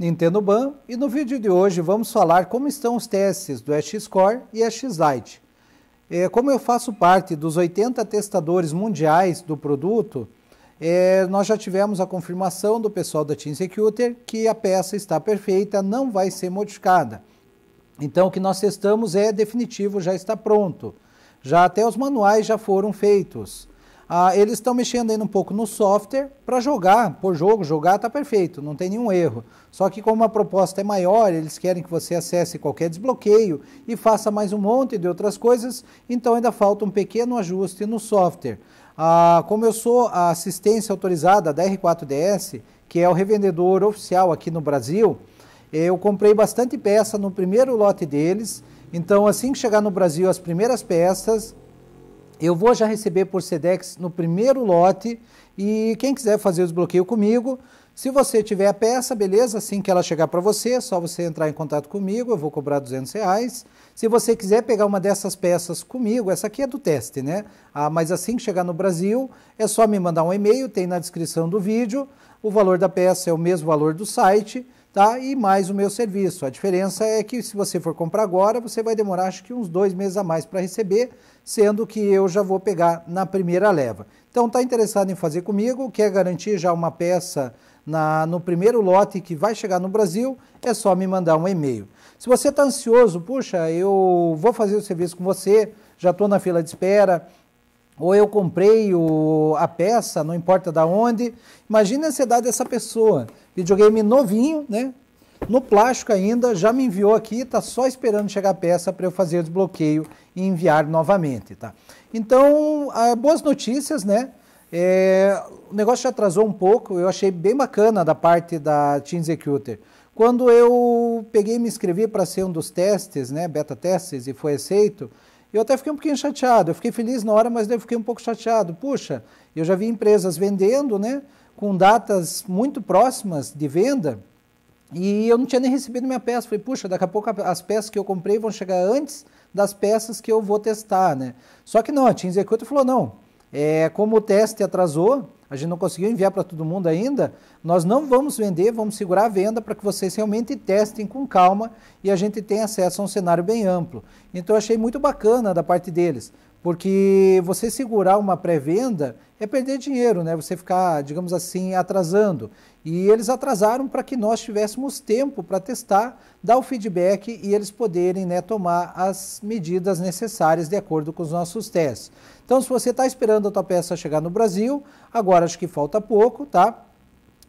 Nintendo Ban e no vídeo de hoje vamos falar como estão os testes do X Core e X Lite. É, como eu faço parte dos 80 testadores mundiais do produto, é, nós já tivemos a confirmação do pessoal da Team Secuter que a peça está perfeita, não vai ser modificada. Então o que nós testamos é definitivo, já está pronto. Já até os manuais já foram feitos. Ah, eles estão mexendo ainda um pouco no software para jogar, por jogo, jogar está perfeito, não tem nenhum erro. Só que como a proposta é maior, eles querem que você acesse qualquer desbloqueio e faça mais um monte de outras coisas, então ainda falta um pequeno ajuste no software. Ah, como eu sou a assistência autorizada da R4DS, que é o revendedor oficial aqui no Brasil, eu comprei bastante peça no primeiro lote deles, então assim que chegar no Brasil as primeiras peças, eu vou já receber por Sedex no primeiro lote e quem quiser fazer o desbloqueio comigo, se você tiver a peça, beleza, assim que ela chegar para você, só você entrar em contato comigo, eu vou cobrar 200 reais. Se você quiser pegar uma dessas peças comigo, essa aqui é do teste, né? Ah, mas assim que chegar no Brasil, é só me mandar um e-mail, tem na descrição do vídeo. O valor da peça é o mesmo valor do site tá? e mais o meu serviço. A diferença é que se você for comprar agora, você vai demorar acho que uns dois meses a mais para receber, sendo que eu já vou pegar na primeira leva. Então está interessado em fazer comigo, quer garantir já uma peça na, no primeiro lote que vai chegar no Brasil, é só me mandar um e-mail. Se você está ansioso, puxa, eu vou fazer o serviço com você, já estou na fila de espera, ou eu comprei o, a peça, não importa da onde. Imagina a ansiedade dessa pessoa. Videogame novinho, né? No plástico ainda, já me enviou aqui, está só esperando chegar a peça para eu fazer o desbloqueio e enviar novamente, tá? Então, ah, boas notícias, né? É, o negócio já atrasou um pouco, eu achei bem bacana da parte da Team Executor. Quando eu peguei e me inscrevi para ser um dos testes, né, beta testes, e foi aceito, eu até fiquei um pouquinho chateado, eu fiquei feliz na hora, mas daí eu fiquei um pouco chateado. Puxa, eu já vi empresas vendendo, né, com datas muito próximas de venda, e eu não tinha nem recebido minha peça. Falei, puxa, daqui a pouco as peças que eu comprei vão chegar antes das peças que eu vou testar, né? Só que não, a Team Executor falou, não, é, como o teste atrasou, a gente não conseguiu enviar para todo mundo ainda, nós não vamos vender, vamos segurar a venda para que vocês realmente testem com calma e a gente tenha acesso a um cenário bem amplo. Então eu achei muito bacana da parte deles. Porque você segurar uma pré-venda é perder dinheiro, né? Você ficar, digamos assim, atrasando. E eles atrasaram para que nós tivéssemos tempo para testar, dar o feedback e eles poderem né, tomar as medidas necessárias de acordo com os nossos testes. Então, se você está esperando a tua peça chegar no Brasil, agora acho que falta pouco, tá?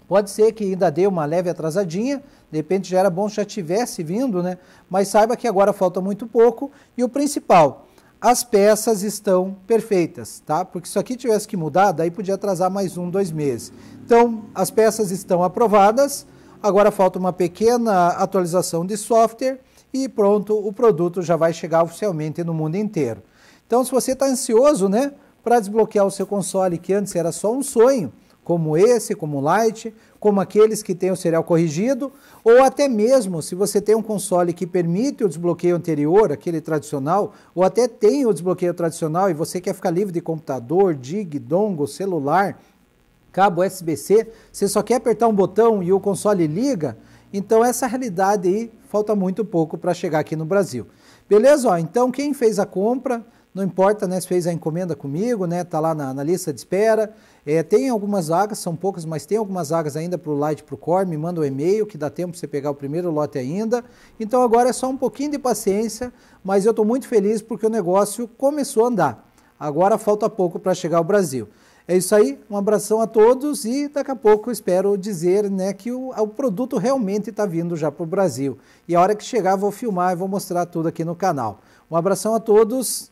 Pode ser que ainda dê uma leve atrasadinha, de repente já era bom já tivesse vindo, né? Mas saiba que agora falta muito pouco e o principal as peças estão perfeitas, tá? Porque se aqui tivesse que mudar, daí podia atrasar mais um, dois meses. Então, as peças estão aprovadas, agora falta uma pequena atualização de software e pronto, o produto já vai chegar oficialmente no mundo inteiro. Então, se você está ansioso, né, para desbloquear o seu console que antes era só um sonho, como esse, como o Lite, como aqueles que têm o serial corrigido, ou até mesmo se você tem um console que permite o desbloqueio anterior, aquele tradicional, ou até tem o desbloqueio tradicional e você quer ficar livre de computador, dig, dongle, celular, cabo USB-C, você só quer apertar um botão e o console liga, então essa realidade aí falta muito pouco para chegar aqui no Brasil. Beleza? Ó, então quem fez a compra não importa né, se fez a encomenda comigo, né, tá lá na, na lista de espera. É, tem algumas vagas, são poucas, mas tem algumas vagas ainda para o Light, para o Core, me manda o um e-mail que dá tempo para você pegar o primeiro lote ainda. Então agora é só um pouquinho de paciência, mas eu estou muito feliz porque o negócio começou a andar. Agora falta pouco para chegar ao Brasil. É isso aí, um abração a todos e daqui a pouco espero dizer né, que o, o produto realmente está vindo já para o Brasil. E a hora que chegar vou filmar e vou mostrar tudo aqui no canal. Um abração a todos